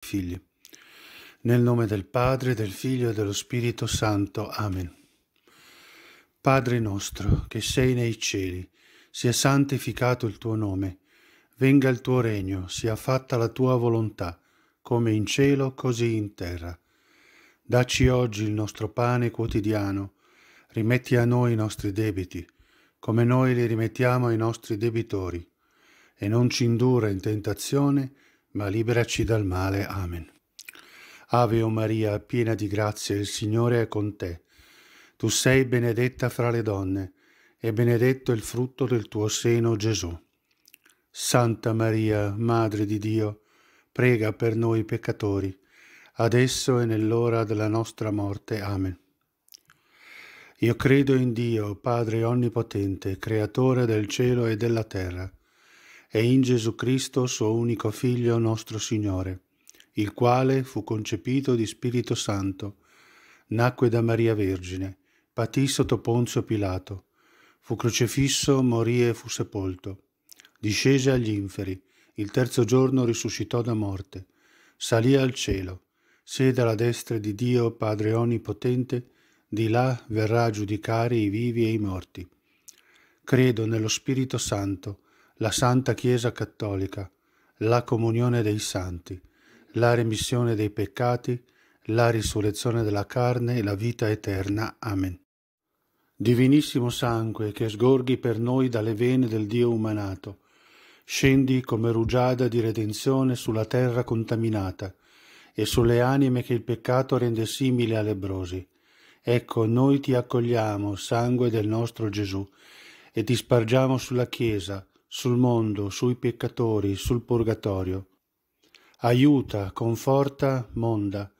figli. Nel nome del Padre, del Figlio e dello Spirito Santo. Amen. Padre nostro, che sei nei cieli, sia santificato il tuo nome. Venga il tuo regno, sia fatta la tua volontà, come in cielo, così in terra. Dacci oggi il nostro pane quotidiano. Rimetti a noi i nostri debiti, come noi li rimettiamo ai nostri debitori. E non ci indurre in tentazione, ma liberaci dal male. Amen. Ave o Maria, piena di grazia, il Signore è con te. Tu sei benedetta fra le donne, e benedetto il frutto del tuo seno, Gesù. Santa Maria, Madre di Dio, prega per noi peccatori, adesso e nell'ora della nostra morte. Amen. Io credo in Dio, Padre Onnipotente, Creatore del cielo e della terra e in Gesù Cristo suo unico Figlio nostro Signore, il quale fu concepito di Spirito Santo, nacque da Maria Vergine, patì sotto Ponzio Pilato, fu crocifisso, morì e fu sepolto, discese agli inferi, il terzo giorno risuscitò da morte, salì al cielo, siede alla destra di Dio Padre Onnipotente, di là verrà a giudicare i vivi e i morti. Credo nello Spirito Santo, la Santa Chiesa Cattolica, la comunione dei santi, la remissione dei peccati, la risurrezione della carne e la vita eterna. Amen. Divinissimo sangue che sgorghi per noi dalle vene del Dio umanato, scendi come rugiada di redenzione sulla terra contaminata e sulle anime che il peccato rende simili a lebrosi. Ecco, noi ti accogliamo, sangue del nostro Gesù, e ti spargiamo sulla Chiesa, sul mondo, sui peccatori, sul purgatorio. Aiuta, conforta, monda,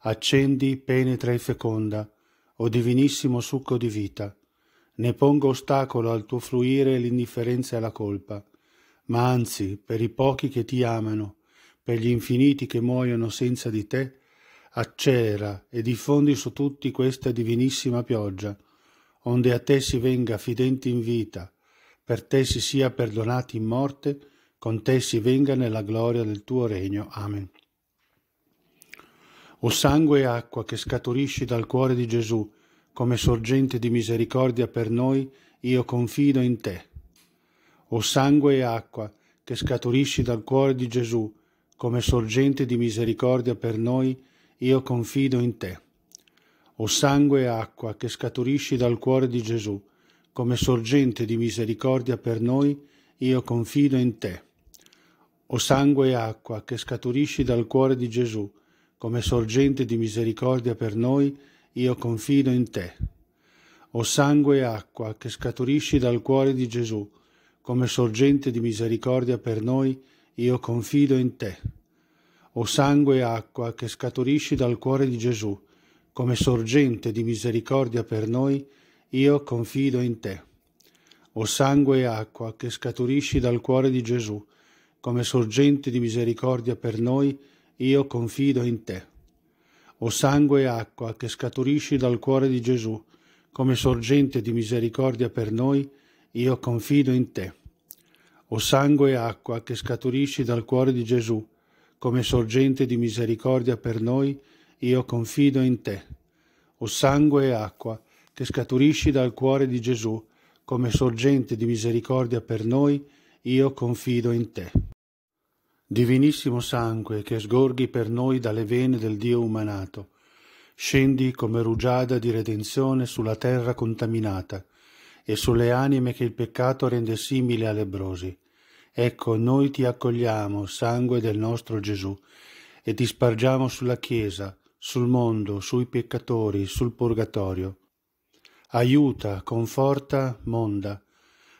accendi, penetra e feconda, o divinissimo succo di vita. Ne pongo ostacolo al tuo fluire l'indifferenza e la colpa, ma anzi, per i pochi che ti amano, per gli infiniti che muoiono senza di te, accelera e diffondi su tutti questa divinissima pioggia, onde a te si venga fidente in vita, per te si sia perdonati in morte, con te si venga nella gloria del tuo regno. Amen. O sangue e acqua che scaturisci dal cuore di Gesù, come sorgente di misericordia per noi, io confido in te. O sangue e acqua che scaturisci dal cuore di Gesù, come sorgente di misericordia per noi, io confido in te. O sangue e acqua che scaturisci dal cuore di Gesù, come sorgente di misericordia per noi, io confido in te. O sangue e acqua che scaturisci dal cuore di Gesù, come sorgente di misericordia per noi, io confido in te. O sangue e acqua che scaturisci dal cuore di Gesù, come sorgente di misericordia per noi, io confido in te. O sangue e acqua che scaturisci dal cuore di Gesù, come sorgente di misericordia per noi, io confido in te. O sangue e acqua che scaturisci dal cuore di Gesù, come sorgente di misericordia per noi, io confido in te. O sangue e acqua che scaturisci dal cuore di Gesù, come sorgente di misericordia per noi, io confido in te. O sangue e acqua che scaturisci dal cuore di Gesù, come sorgente di misericordia per noi, io confido in te. O sangue e acqua che scaturisci dal cuore di Gesù, come sorgente di misericordia per noi, io confido in te. Divinissimo sangue che sgorghi per noi dalle vene del Dio umanato, scendi come rugiada di redenzione sulla terra contaminata e sulle anime che il peccato rende simili a lebrosi. Ecco, noi ti accogliamo, sangue del nostro Gesù, e ti spargiamo sulla Chiesa, sul mondo, sui peccatori, sul purgatorio aiuta, conforta, monda,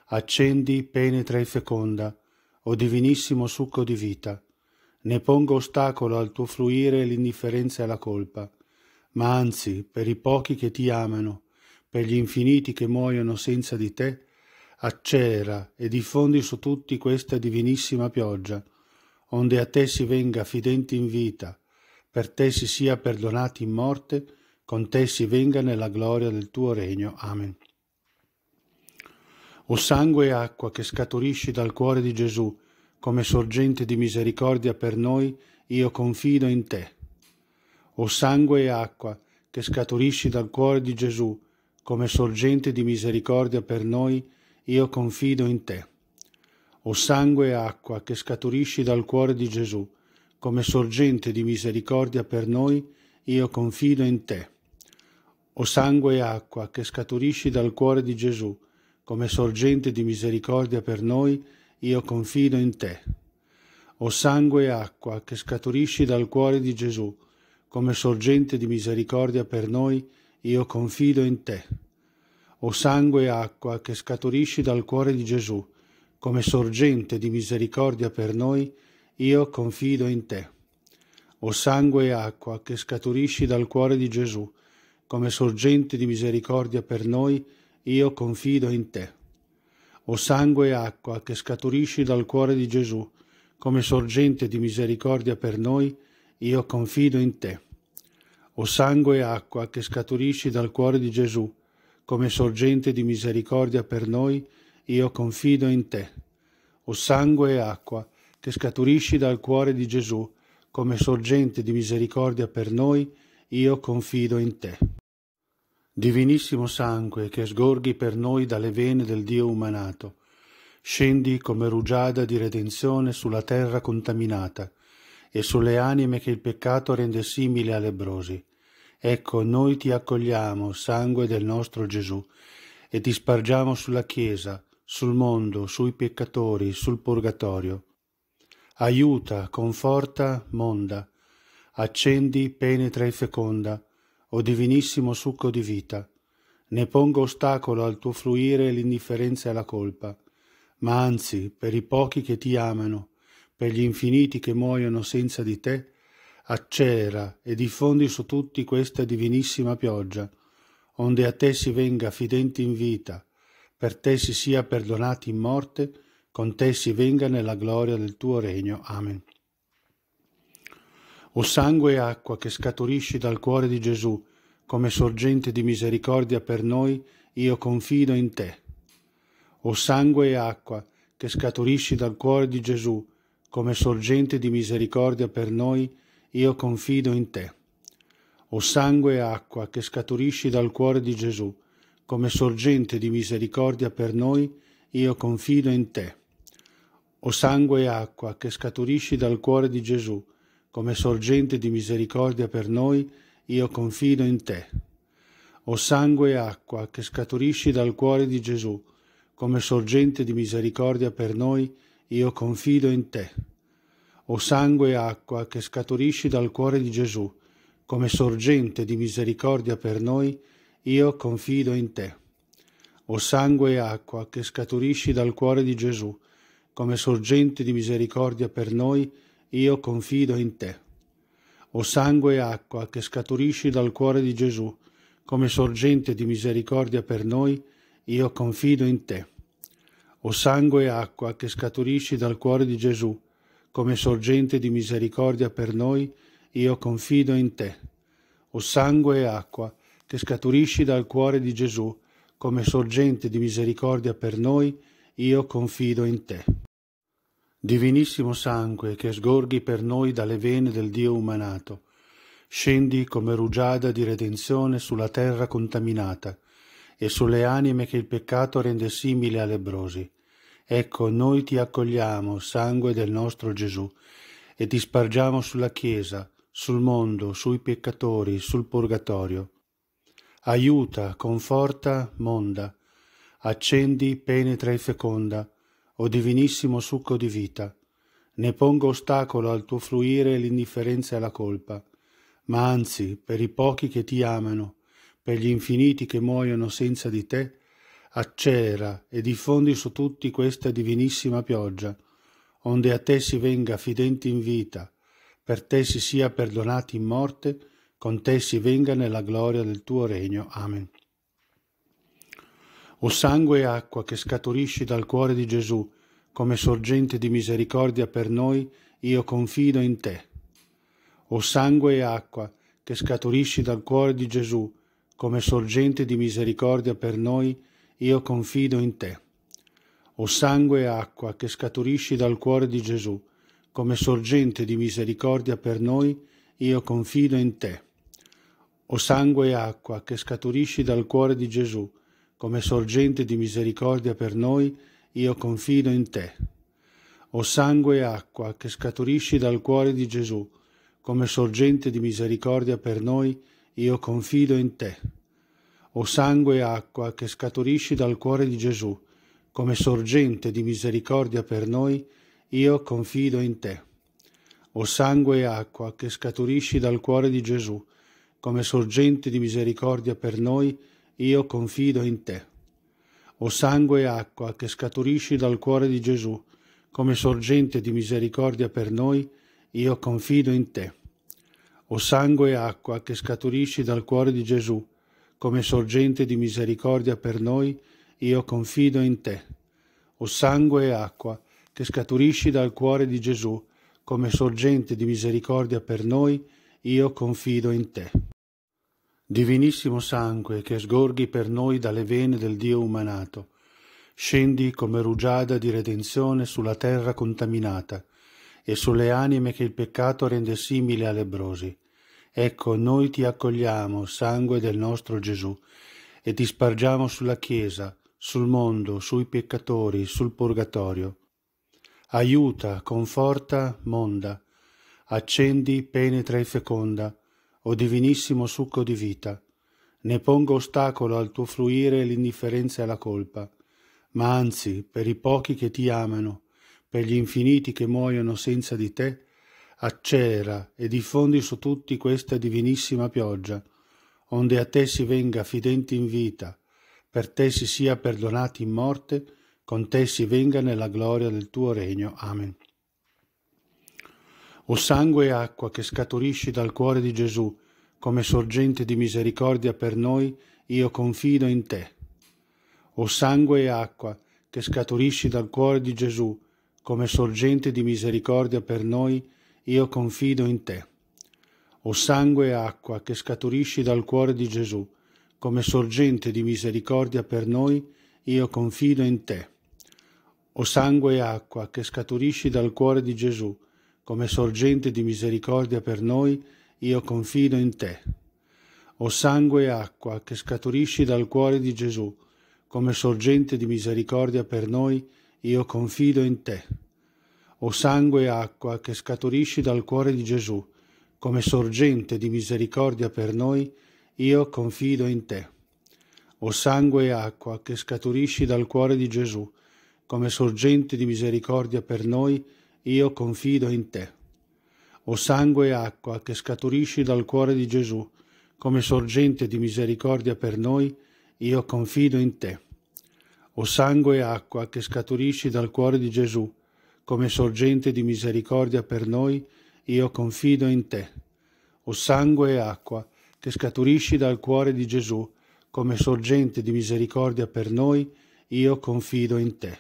accendi, penetra e feconda, o divinissimo succo di vita, ne pongo ostacolo al tuo fluire l'indifferenza e la colpa, ma anzi, per i pochi che ti amano, per gli infiniti che muoiono senza di te, accelera e diffondi su tutti questa divinissima pioggia, onde a te si venga fidente in vita, per te si sia perdonati in morte, con te si venga nella gloria del tuo regno. Amen. O sangue e acqua che scaturisci dal cuore di Gesù, come sorgente di misericordia per noi, io confido in te. O sangue e acqua che scaturisci dal cuore di Gesù, come sorgente di misericordia per noi, io confido in te. O sangue e acqua che scaturisci dal cuore di Gesù, come sorgente di misericordia per noi, io confido in te. O sangue e acqua che scaturisci dal cuore di Gesù, come sorgente di misericordia per noi, io confido in te. O sangue e acqua che scaturisci dal cuore di Gesù, come sorgente di misericordia per noi, io confido in te. O sangue e acqua che scaturisci dal cuore di Gesù, come sorgente di misericordia per noi, io confido in te. O sangue e acqua che scaturisci dal cuore di Gesù, come sorgente di misericordia per noi, io confido in te. O sangue e acqua che scaturisci dal cuore di Gesù, come sorgente di misericordia per noi, io confido in te. O sangue e acqua che scaturisci dal cuore di Gesù, come sorgente di misericordia per noi, io confido in te. O sangue e acqua che scaturisci dal cuore di Gesù, come sorgente di misericordia per noi, io confido in te. Divinissimo sangue che sgorghi per noi dalle vene del Dio umanato, scendi come rugiada di redenzione sulla terra contaminata e sulle anime che il peccato rende simili a lebrosi. Ecco, noi ti accogliamo, sangue del nostro Gesù, e ti spargiamo sulla Chiesa, sul mondo, sui peccatori, sul purgatorio. Aiuta, conforta, monda, accendi, penetra e feconda, o divinissimo succo di vita. Ne pongo ostacolo al tuo fluire l'indifferenza e la colpa, ma anzi, per i pochi che ti amano, per gli infiniti che muoiono senza di te, accelera e diffondi su tutti questa divinissima pioggia, onde a te si venga fidente in vita, per te si sia perdonati in morte, con te si venga nella gloria del tuo regno. Amen o sangue e acqua che scaturisci dal cuore di Gesù, come sorgente di misericordia per noi, io confido in te. O sangue e acqua che scaturisci dal cuore di Gesù, come sorgente di misericordia per noi, io confido in te. O sangue e acqua che scaturisci dal cuore di Gesù, come sorgente di misericordia per noi, io confido in te. O sangue e acqua che scaturisci dal cuore di Gesù, come sorgente di misericordia per noi, io confido in te. O sangue e acqua che scaturisci dal cuore di Gesù, come sorgente di misericordia per noi, io confido in te. O sangue e acqua che scaturisci dal cuore di Gesù, come sorgente di misericordia per noi, io confido in te. O sangue e acqua che scaturisci dal cuore di Gesù, come sorgente di misericordia per noi, io confido in te. O sangue e acqua che scaturisci dal cuore di Gesù, come sorgente di misericordia per noi, io confido in te. O sangue e acqua che scaturisci dal cuore di Gesù, come sorgente di misericordia per noi, io confido in te. O sangue e acqua che scaturisci dal cuore di Gesù, come sorgente di misericordia per noi, io confido in te. Divinissimo sangue che sgorghi per noi dalle vene del Dio umanato, scendi come rugiada di redenzione sulla terra contaminata e sulle anime che il peccato rende simili a lebrosi. Ecco, noi ti accogliamo, sangue del nostro Gesù, e ti spargiamo sulla Chiesa, sul mondo, sui peccatori, sul purgatorio. Aiuta, conforta, monda, accendi, penetra e feconda, o divinissimo succo di vita, né pongo ostacolo al tuo fruire l'indifferenza e la colpa, ma anzi, per i pochi che ti amano, per gli infiniti che muoiono senza di te, accelera e diffondi su tutti questa divinissima pioggia, onde a te si venga fidenti in vita, per te si sia perdonati in morte, con te si venga nella gloria del tuo regno. Amen o sangue e acqua che scaturisci dal cuore di Gesù, come sorgente di misericordia per noi, io confido in te. O sangue e acqua che scaturisci dal cuore di Gesù, come sorgente di misericordia per noi, io confido in te. O sangue e acqua che scaturisci dal cuore di Gesù, come sorgente di misericordia per noi, io confido in te. O sangue e acqua che scaturisci dal cuore di Gesù, come sorgente di misericordia per noi, io confido in te. O sangue e acqua che scaturisci dal cuore di Gesù, come sorgente di misericordia per noi, io confido in te. O sangue e acqua che scaturisci dal cuore di Gesù, come sorgente di misericordia per noi, io confido in te. O sangue e acqua che scaturisci dal cuore di Gesù, come sorgente di misericordia per noi, io confido in te. O sangue e acqua che scaturisci dal cuore di Gesù, come sorgente di misericordia per noi, io confido in te. O sangue e acqua che scaturisci dal cuore di Gesù, come sorgente di misericordia per noi, io confido in te. O sangue e acqua che scaturisci dal cuore di Gesù, come sorgente di misericordia per noi, io confido in te. Divinissimo sangue che sgorghi per noi dalle vene del Dio umanato, scendi come rugiada di redenzione sulla terra contaminata e sulle anime che il peccato rende simili a lebrosi. Ecco, noi ti accogliamo, sangue del nostro Gesù, e ti spargiamo sulla Chiesa, sul mondo, sui peccatori, sul purgatorio. Aiuta, conforta, monda, accendi, penetra e feconda, o divinissimo succo di vita, né pongo ostacolo al tuo fluire l'indifferenza e la colpa, ma anzi, per i pochi che ti amano, per gli infiniti che muoiono senza di te, accelera e diffondi su tutti questa divinissima pioggia, onde a te si venga fidenti in vita, per te si sia perdonati in morte, con te si venga nella gloria del tuo regno. Amen o sangue e acqua che scaturisci dal cuore di Gesù, come sorgente di misericordia per noi, io confido in te. O sangue e acqua che scaturisci dal cuore di Gesù, come sorgente di misericordia per noi, io confido in te. O sangue e acqua che scaturisci dal cuore di Gesù, come sorgente di misericordia per noi, io confido in te. O sangue e acqua che scaturisci dal cuore di Gesù, come sorgente di misericordia per noi, io confido in te. O sangue e acqua che scaturisci dal cuore di Gesù, come sorgente di misericordia per noi, io confido in te. O sangue e acqua che scaturisci dal cuore di Gesù, come sorgente di misericordia per noi, io confido in te. O sangue e acqua che scaturisci dal cuore di Gesù, come sorgente di misericordia per noi, io io confido in te. O sangue e acqua che scaturisci dal cuore di Gesù, come sorgente di misericordia per noi, io confido in te. O sangue e acqua che scaturisci dal cuore di Gesù, come sorgente di misericordia per noi, io confido in te. O sangue e acqua che scaturisci dal cuore di Gesù, come sorgente di misericordia per noi, io confido in te.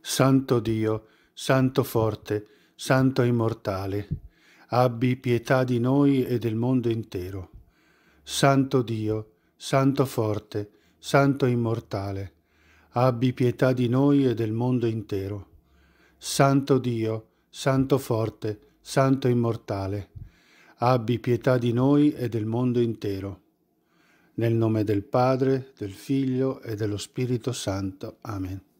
Santo Dio, Santo forte, Santo immortale, abbi pietà di noi e del mondo intero. Santo Dio, Santo forte, Santo immortale, abbi pietà di noi e del mondo intero. Santo Dio, Santo forte, Santo immortale, abbi pietà di noi e del mondo intero. Nel nome del Padre, del Figlio e dello Spirito Santo. Amen.